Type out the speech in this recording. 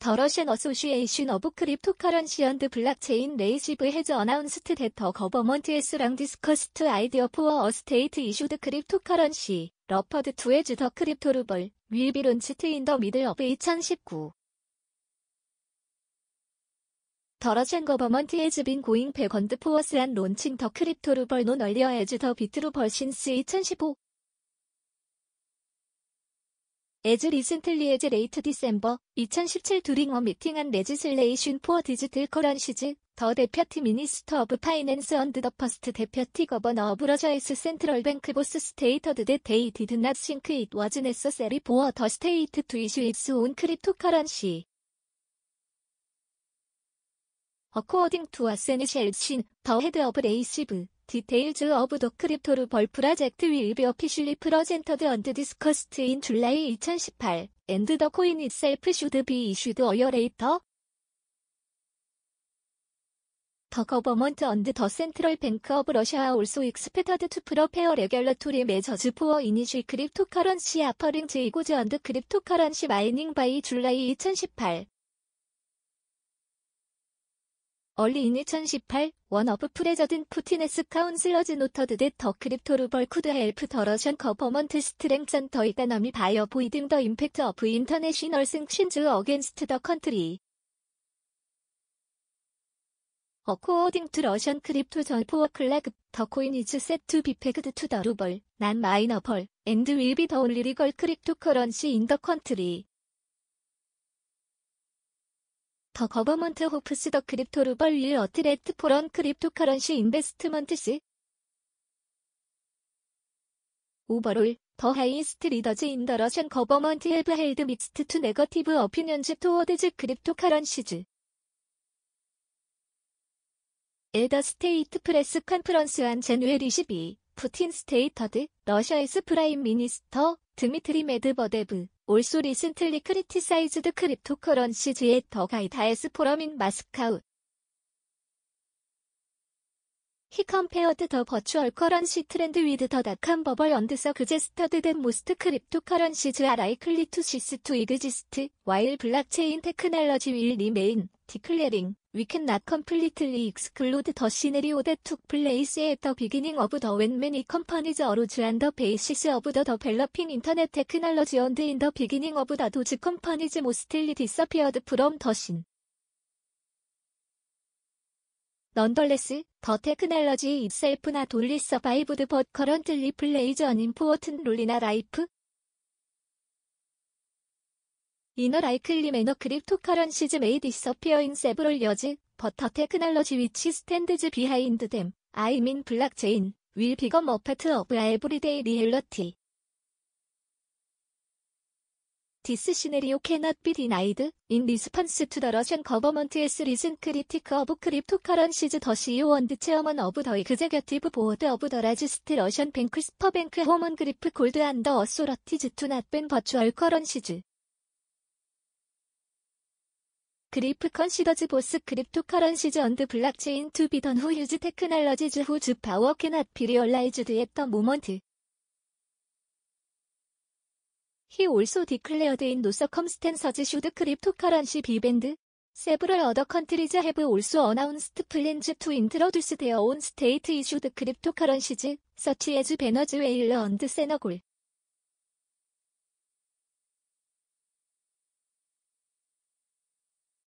더 러시안 어소시에이션 오브 크립토카런시 언드 블락체인 레이시브 헤즈 어나운스트 데터 거버먼트에스랑 디스커스트 아이디어 포어 어스테이트 이슈드 크립토카런시 러퍼드 투 해즈 더 크립토루벌 윌비 론치트 인더 미들 오브 2019더 러시안 거버먼트 해즈 빈 고잉 백언드 포어스한 론칭 더 크립토루벌 논 얼리어 해즈 더 비트루 벌신스 2015 As recently as late December 2017 during a meeting on legislation for digital currencies, the Deputy Minister of Finance and the first Deputy Governor of Russia's Central Bank both stated that they did not think it was necessary for the state to issue its own cryptocurrency. According to a Senate the head of ACB, 디테일즈 어브 더 크립토르 벌 프로젝트 윌비 어피셜리 프로젠터드 언드 디스커스트 인 줄라이 2018 앤드 더 코인 itself should be issued a year later. The government and the central bank of Russia are also expected to prepare regulatory measures for initial cryptocurrency offerings 이고즈 and cryptocurrency mining by July 2018. 얼리 인2018 원어프 프레저든 푸틴에스 카운슬러즈 노터드 데더 크립토루 벌쿠드 헬프 더 러션 거버먼트 스트랭찬 더 이다너미 바이어 보이듬 더 임팩트 오브 인터내셔널 승신즈 어겐스트 더 컨트리 어코어딩 투 러션 크립토 전포어 클라급 더 코인 이즈 세트 비페그드 투더 루벌 난 마이너 벌 앤드 윌비 더 올리리걸 크립토 커런시 인더 컨트리 더 거버먼트 호프스 더 크립토 루벌 일 어트레트 포런 크립토커런시 인베스트먼트스 오버롤 더 하이스트 리더즈 인더러션 거버먼트 헬브 헬드 믹스트 투 네거티브 어피니언즈 토워드즈 크립토커런시즈 엘더 스테이트 프레스 컨퍼런스 한 제누엘 22 푸틴 스테이터드 러시아에스 프라임 미니스터 드미트리 메드버데브 올소 리센틀리 크리티사이즈드 크립토커런시 즈의 더 가이다에스 포럼인 마스카우 히 컴페어드 더 버추얼 커런시 트렌드 위드 더 닷컴 버벌 언드서 그제스터드 댄 모스트 크립토 커런시즈 아라이클리 투 시스 투 이그지스트 와일 블락체인 테크놀러지 윌 리메인 declaring, we cannot completely exclude the scenario that took place at the beginning of the when many companies arose on the basis of the developing internet technology and in the beginning of the those companies mostly disappeared from the scene. Nonetheless, the technology itself not only survived but currently plays an important role in our life, 이너 라이클리 매너 크립토 커런시즈 메이 디서피어 인 세브롤 여즈 버터 테크놀로지 위치 스탠드즈 비하인드 댐 아이 민 블락체인 윌 비검 어파트 오브 에브리데이 리얼러티 디스 시네리오 cannot be denied in response to the Russian government's recent critique of cryptocurrencies the CEO and chairman of the executive board of the largest Russian bank Sberbank Homan Grip Gold and the authorities to not ban virtual currencies 그리프 컨시더즈 보스 크립토 커런시즈 언드 블락체인 투 비던 후 유즈 테크놀러지즈 후즈 파워 캐낫 비리얼라이즈드 앳더 모먼트 He also declared in no circumstances should cryptocurrency be banned. Several other countries have also announced plans to introduce their own state issued cryptocurrencies, such as Venezuela and Senegal.